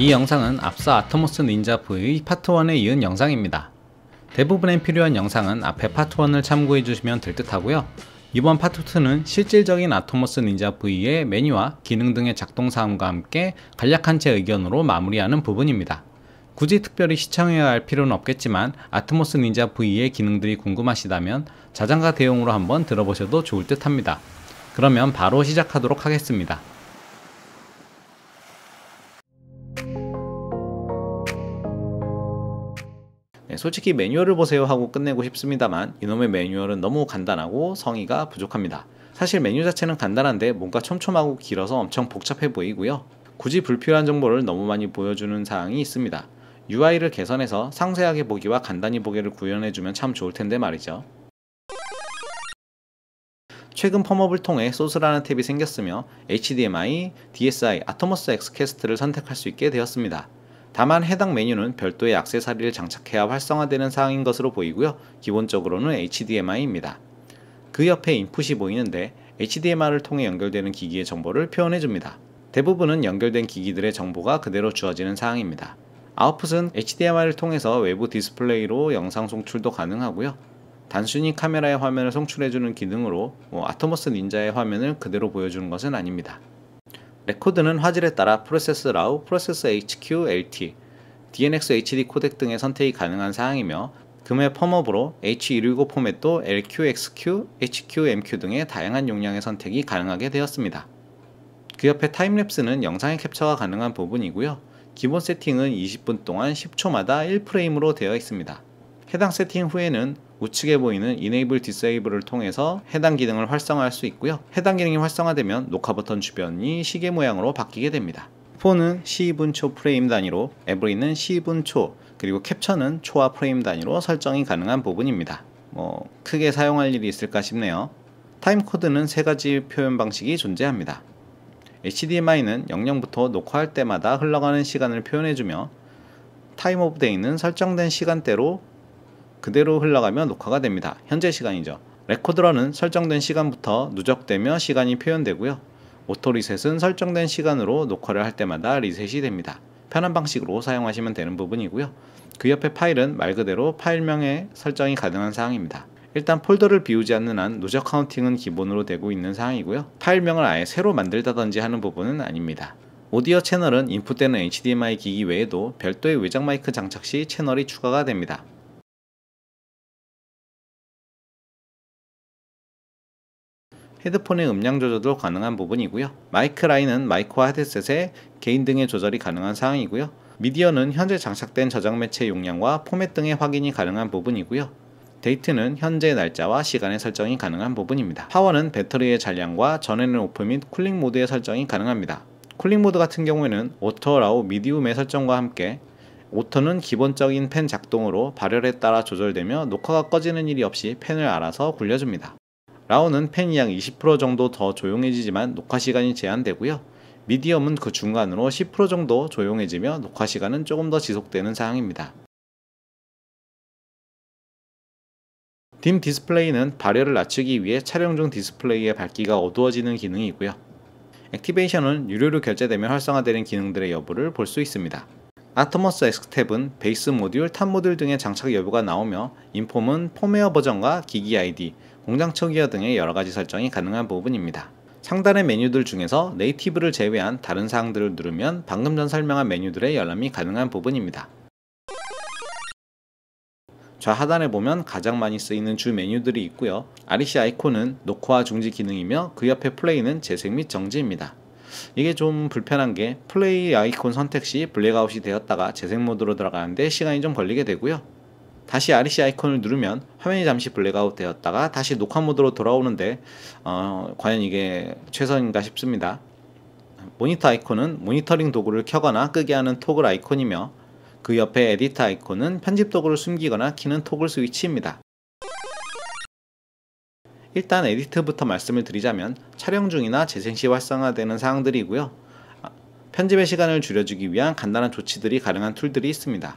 이 영상은 앞서 아토모스 닌자 V의 파트 1에 이은 영상입니다. 대부분에 필요한 영상은 앞에 파트 1을 참고해주시면 될 듯 하고요. 이번 파트 2는 실질적인 아토모스 닌자 V의 메뉴와 기능 등의 작동사항과 함께 간략한 제 의견으로 마무리하는 부분입니다. 굳이 특별히 시청해야 할 필요는 없겠지만 아토모스 닌자 V의 기능들이 궁금하시다면 자장가 대용으로 한번 들어보셔도 좋을 듯 합니다. 그러면 바로 시작하도록 하겠습니다. 솔직히 매뉴얼을 보세요 하고 끝내고 싶습니다만 이놈의 매뉴얼은 너무 간단하고 성의가 부족합니다. 사실 메뉴 자체는 간단한데 뭔가 촘촘하고 길어서 엄청 복잡해 보이고요. 굳이 불필요한 정보를 너무 많이 보여주는 사항이 있습니다. UI를 개선해서 상세하게 보기와 간단히 보기를 구현해주면 참 좋을 텐데 말이죠. 최근 펌업을 통해 소스라는 탭이 생겼으며 HDMI, DSI, 아토머스 엑스캐스트를 선택할 수 있게 되었습니다. 다만 해당 메뉴는 별도의 악세사리를 장착해야 활성화되는 사항인 것으로 보이고요. 기본적으로는 HDMI입니다. 그 옆에 인풋이 보이는데 HDMI를 통해 연결되는 기기의 정보를 표현해줍니다. 대부분은 연결된 기기들의 정보가 그대로 주어지는 사항입니다. 아웃풋은 HDMI를 통해서 외부 디스플레이로 영상 송출도 가능하고요. 단순히 카메라의 화면을 송출해주는 기능으로 뭐 아토머스 닌자의 화면을 그대로 보여주는 것은 아닙니다. 레코드는 화질에 따라 프로세스 RAW, 프로세스 HQ, LT, DNX HD 코덱 등의 선택이 가능한 사항이며 금의 펌업으로 H165 포맷도 LQXQ, HQMQ 등의 다양한 용량의 선택이 가능하게 되었습니다. 그 옆에 타임랩스는 영상의 캡처가 가능한 부분이고요. 기본 세팅은 20분 동안 10초마다 1프레임으로 되어 있습니다. 해당 세팅 후에는 우측에 보이는 Enable Disable을 통해서 해당 기능을 활성화할 수 있고요. 해당 기능이 활성화되면 녹화 버튼 주변이 시계 모양으로 바뀌게 됩니다. 폰은 시분초 프레임 단위로, 에브리는 시분초, 그리고 캡처는 초와 프레임 단위로 설정이 가능한 부분입니다. 뭐 크게 사용할 일이 있을까 싶네요. 타임코드는 세 가지 표현 방식이 존재합니다. HDMI는 영영부터 녹화할 때마다 흘러가는 시간을 표현해주며 타임 오브 데이는 설정된 시간대로 그대로 흘러가며 녹화가 됩니다. 현재 시간이죠. 레코드런은 설정된 시간부터 누적되며 시간이 표현되고요. 오토 리셋은 설정된 시간으로 녹화를 할 때마다 리셋이 됩니다. 편한 방식으로 사용하시면 되는 부분이고요. 그 옆에 파일은 말 그대로 파일명에 설정이 가능한 사항입니다. 일단 폴더를 비우지 않는 한 누적 카운팅은 기본으로 되고 있는 사항이고요. 파일명을 아예 새로 만들다든지 하는 부분은 아닙니다. 오디오 채널은 인풋되는 HDMI 기기 외에도 별도의 외장 마이크 장착 시 채널이 추가가 됩니다. 헤드폰의 음량 조절도 가능한 부분이고요. 마이크 라인은 마이크와 헤드셋의 개인 등의 조절이 가능한 사항이고요. 미디어는 현재 장착된 저장 매체 용량과 포맷 등의 확인이 가능한 부분이고요. 데이트는 현재 날짜와 시간의 설정이 가능한 부분입니다. 파워는 배터리의 잔량과 전에는 오프 및 쿨링 모드의 설정이 가능합니다. 쿨링 모드 같은 경우에는 오토 라우 미디움의 설정과 함께 오토는 기본적인 팬 작동으로 발열에 따라 조절되며 녹화가 꺼지는 일이 없이 팬을 알아서 굴려줍니다. 라운은 펜이약 20% 정도 더 조용해지지만 녹화 시간이 제한되고요. 미디엄은 그 중간으로 10% 정도 조용해지며 녹화 시간은 조금 더 지속되는 사항입니다. 딤 디스플레이는 발열을 낮추기 위해 촬영 중 디스플레이의 밝기가 어두워지는 기능이고요. 액티베이션은 유료로 결제되면 활성화되는 기능들의 여부를 볼 수 있습니다. 아토머스 x 탭은 베이스 모듈, 탑 모듈 등의 장착 여부가 나오며 인폼은 폼웨어 버전과 기기 아이디, 공장처 기어 등의 여러가지 설정이 가능한 부분입니다. 상단의 메뉴들 중에서 네이티브를 제외한 다른 사항들을 누르면 방금 전 설명한 메뉴들의 열람이 가능한 부분입니다. 좌하단에 보면 가장 많이 쓰이는 주 메뉴들이 있고요. REC 아이콘은 노코와 중지 기능이며 그 옆에 플레이는 재생 및 정지입니다. 이게 좀 불편한 게 플레이 아이콘 선택 시 블랙아웃이 되었다가 재생 모드로 들어가는데 시간이 좀 걸리게 되고요. 다시 REC 아이콘을 누르면 화면이 잠시 블랙아웃 되었다가 다시 녹화 모드로 돌아오는데 어, 과연 이게 최선인가 싶습니다. 모니터 아이콘은 모니터링 도구를 켜거나 끄게 하는 토글 아이콘이며 그 옆에 에디터 아이콘은 편집 도구를 숨기거나 키는 토글 스위치입니다. 일단 에디트부터 말씀을 드리자면 촬영 중이나 재생 시 활성화되는 사항들이고요. 아, 편집의 시간을 줄여주기 위한 간단한 조치들이 가능한 툴들이 있습니다.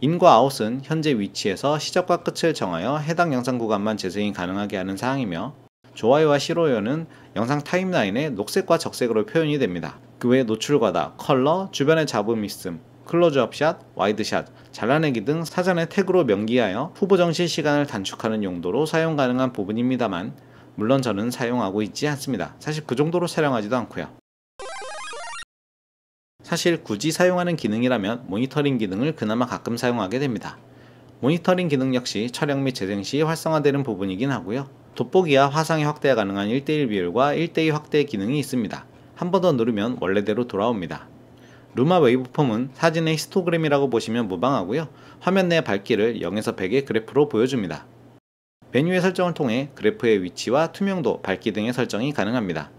인과 아웃은 현재 위치에서 시작과 끝을 정하여 해당 영상 구간만 재생이 가능하게 하는 사항이며 좋아요와 싫어요는 영상 타임라인에 녹색과 적색으로 표현이 됩니다. 그 외 노출과다, 컬러, 주변의 잡음 있음, 클로즈업 샷, 와이드 샷, 잘라내기 등 사전에 태그로 명기하여 후보 정신 시간을 단축하는 용도로 사용 가능한 부분입니다만 물론 저는 사용하고 있지 않습니다. 사실 그 정도로 촬영하지도 않고요. 사실 굳이 사용하는 기능이라면 모니터링 기능을 그나마 가끔 사용하게 됩니다. 모니터링 기능 역시 촬영 및 재생 시 활성화되는 부분이긴 하고요. 돋보기와 화상의 확대가 가능한 1대1 비율과 1대2 확대 기능이 있습니다. 한 번 더 누르면 원래대로 돌아옵니다. 루마 웨이브폼은 사진의 히스토그램이라고 보시면 무방하고요. 화면 내 밝기를 0에서 100의 그래프로 보여줍니다. 메뉴의 설정을 통해 그래프의 위치와 투명도, 밝기 등의 설정이 가능합니다.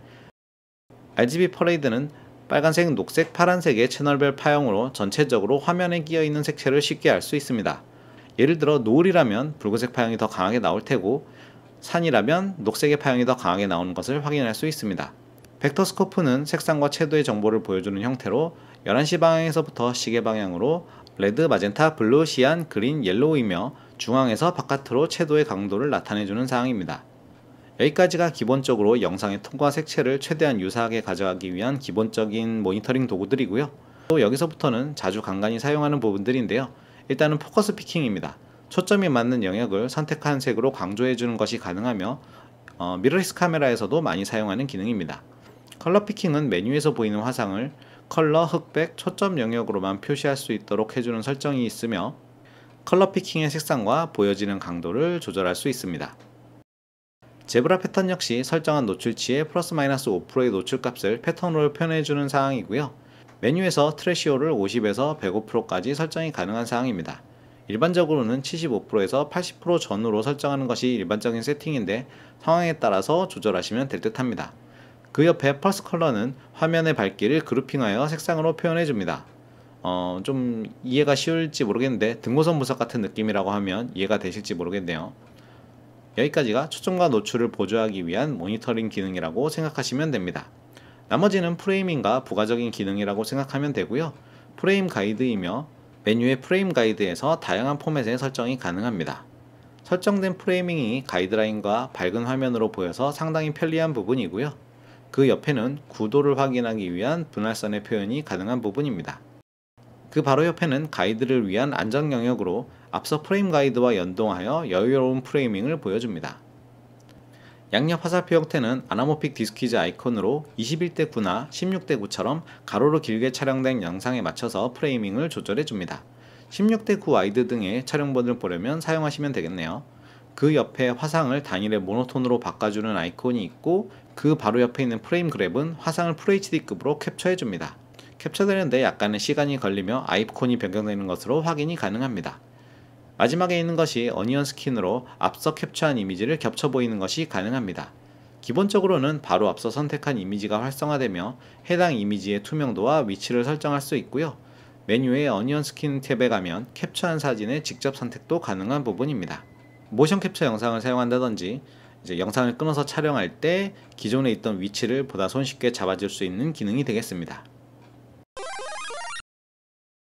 RGB 퍼레이드는 빨간색, 녹색, 파란색의 채널별 파형으로 전체적으로 화면에 끼어있는 색채를 쉽게 알 수 있습니다. 예를 들어 노을이라면 붉은색 파형이 더 강하게 나올 테고 산이라면 녹색의 파형이 더 강하게 나오는 것을 확인할 수 있습니다. 벡터 스코프는 색상과 채도의 정보를 보여주는 형태로 11시 방향에서부터 시계 방향으로 레드, 마젠타, 블루, 시안, 그린, 옐로우이며 중앙에서 바깥으로 채도의 강도를 나타내주는 사항입니다. 여기까지가 기본적으로 영상의 통과 색채를 최대한 유사하게 가져가기 위한 기본적인 모니터링 도구들이고요. 또 여기서부터는 자주 간간히 사용하는 부분들인데요. 일단은 포커스 피킹입니다. 초점이 맞는 영역을 선택한 색으로 강조해주는 것이 가능하며 어, 미러리스 카메라에서도 많이 사용하는 기능입니다. 컬러 피킹은 메뉴에서 보이는 화상을 컬러, 흑백, 초점 영역으로만 표시할 수 있도록 해주는 설정이 있으며 컬러 피킹의 색상과 보여지는 강도를 조절할 수 있습니다. 제브라 패턴 역시 설정한 노출치의 플러스 마이너스 5%의 노출값을 패턴으로 표현해주는 사항이고요. 메뉴에서 트레시오를 50에서 105%까지 설정이 가능한 사항입니다. 일반적으로는 75%에서 80% 전후로 설정하는 것이 일반적인 세팅인데 상황에 따라서 조절하시면 될 듯합니다. 그 옆에 펄스 컬러는 화면의 밝기를 그룹핑하여 색상으로 표현해줍니다. 어, 좀 이해가 쉬울지 모르겠는데 등고선 보석 같은 느낌이라고 하면 이해가 되실지 모르겠네요. 여기까지가 초점과 노출을 보조하기 위한 모니터링 기능이라고 생각하시면 됩니다. 나머지는 프레임인가 부가적인 기능이라고 생각하면 되고요. 프레임 가이드이며 메뉴의 프레임 가이드에서 다양한 포맷의 설정이 가능합니다. 설정된 프레이밍이 가이드라인과 밝은 화면으로 보여서 상당히 편리한 부분이고요. 그 옆에는 구도를 확인하기 위한 분할선의 표현이 가능한 부분입니다. 그 바로 옆에는 가이드를 위한 안전 영역으로 앞서 프레임 가이드와 연동하여 여유로운 프레이밍을 보여줍니다. 양옆 화살표 형태는 아나모픽 디스키즈 아이콘으로 21대 9나 16대 9처럼 가로로 길게 촬영된 영상에 맞춰서 프레이밍을 조절해줍니다. 16대 9 와이드 등의 촬영본을 보려면 사용하시면 되겠네요. 그 옆에 화상을 단일의 모노톤으로 바꿔주는 아이콘이 있고 그 바로 옆에 있는 프레임 그랩은 화상을 FHD급으로 캡처해줍니다. 캡처되는데 약간의 시간이 걸리며 아이콘이 변경되는 것으로 확인이 가능합니다. 마지막에 있는 것이 어니언 스킨으로 앞서 캡처한 이미지를 겹쳐 보이는 것이 가능합니다. 기본적으로는 바로 앞서 선택한 이미지가 활성화되며 해당 이미지의 투명도와 위치를 설정할 수 있고요. 메뉴의 어니언 스킨 탭에 가면 캡처한 사진의 직접 선택도 가능한 부분입니다. 모션 캡처 영상을 사용한다든지 이제 영상을 끊어서 촬영할 때 기존에 있던 위치를 보다 손쉽게 잡아줄 수 있는 기능이 되겠습니다.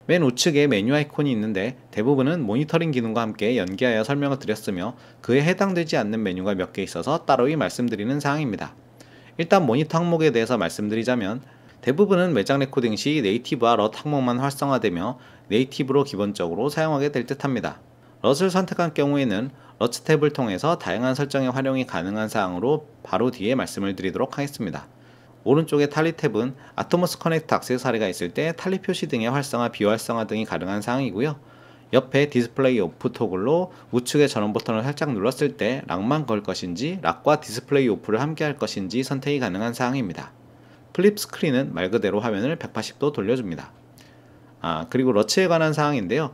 맨 우측에 메뉴 아이콘이 있는데 대부분은 모니터링 기능과 함께 연계하여 설명을 드렸으며 그에 해당되지 않는 메뉴가 몇 개 있어서 따로이 말씀드리는 사항입니다. 일단 모니터 항목에 대해서 말씀드리자면 대부분은 매장 레코딩 시 네이티브와 럿 항목만 활성화되며 네이티브로 기본적으로 사용하게 될 듯합니다. 럿을 선택한 경우에는 러치 탭을 통해서 다양한 설정의 활용이 가능한 사항으로 바로 뒤에 말씀을 드리도록 하겠습니다. 오른쪽의 탈리 탭은 아토모스 커넥트 악세사리가 있을 때 탈리 표시 등의 활성화, 비활성화 등이 가능한 사항이고요. 옆에 디스플레이 오프 토글로 우측의 전원 버튼을 살짝 눌렀을 때 락만 걸 것인지 락과 디스플레이 오프를 함께 할 것인지 선택이 가능한 사항입니다. 플립 스크린은 말 그대로 화면을 180도 돌려줍니다. 아 그리고 러츠에 관한 사항인데요.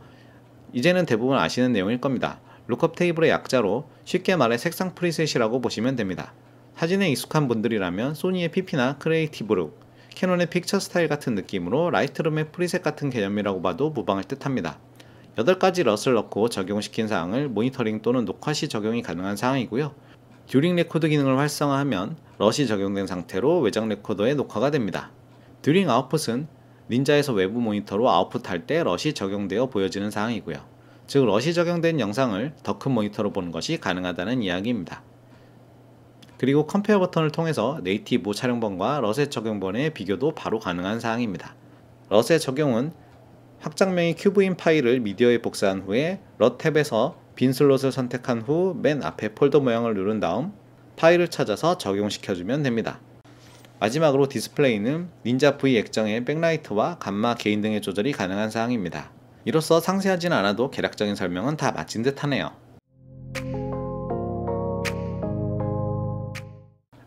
이제는 대부분 아시는 내용일 겁니다. 루컵 테이블의 약자로 쉽게 말해 색상 프리셋이라고 보시면 됩니다. 사진에 익숙한 분들이라면 소니의 PP나 크리에이티브룩, 캐논의 픽처 스타일 같은 느낌으로 라이트룸의 프리셋 같은 개념이라고 봐도 무방할 듯합니다. 8가지 럿을 넣고 적용시킨 사항을 모니터링 또는 녹화 시 적용이 가능한 사항이고요. 듀링 레코드 기능을 활성화하면 럿이 적용된 상태로 외장 레코더에 녹화가 됩니다. 듀링 아웃풋은 닌자에서 외부 모니터로 아웃풋할 때 럿이 적용되어 보여지는 사항이고요. 즉 러시 적용된 영상을 더 큰 모니터로 보는 것이 가능하다는 이야기입니다. 그리고 컴페어 버튼을 통해서 네이티브 촬영본과 러셋 적용본의 비교도 바로 가능한 사항입니다. 러셋 적용은 확장명의 큐브인 파일을 미디어에 복사한 후에 러 탭에서 빈 슬롯을 선택한 후 맨 앞에 폴더 모양을 누른 다음 파일을 찾아서 적용시켜주면 됩니다. 마지막으로 디스플레이는 닌자 V 액정의 백라이트와 감마 개인 등의 조절이 가능한 사항입니다. 이로써 상세하진 않아도 개략적인 설명은 다 마친 듯 하네요.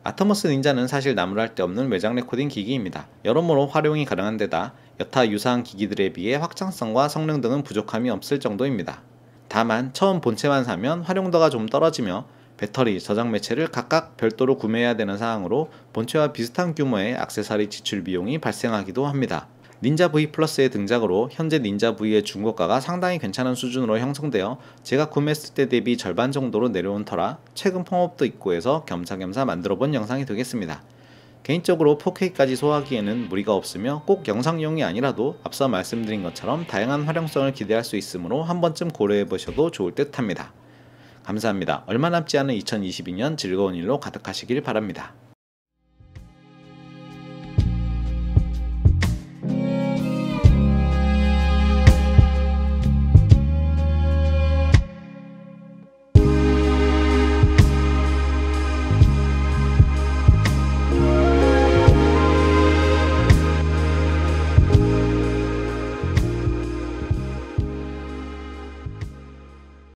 아토머스 닌자는 사실 나무랄 데 없는 외장 레코딩 기기입니다. 여러모로 활용이 가능한 데다 여타 유사한 기기들에 비해 확장성과 성능 등은 부족함이 없을 정도입니다. 다만 처음 본체만 사면 활용도가 좀 떨어지며 배터리, 저장 매체를 각각 별도로 구매해야 되는 사항으로 본체와 비슷한 규모의 악세사리 지출 비용이 발생하기도 합니다. 닌자 V 플러스의 등장으로 현재 닌자 V의 중고가가 상당히 괜찮은 수준으로 형성되어 제가 구매했을 때 대비 절반 정도로 내려온 터라 최근 펑업도 있고 해서 겸사겸사 만들어본 영상이 되겠습니다. 개인적으로 4K까지 소화하기에는 무리가 없으며 꼭 영상용이 아니라도 앞서 말씀드린 것처럼 다양한 활용성을 기대할 수 있으므로 한 번쯤 고려해 보셔도 좋을 듯 합니다. 감사합니다. 얼마 남지 않은 2022년 즐거운 일로 가득하시길 바랍니다.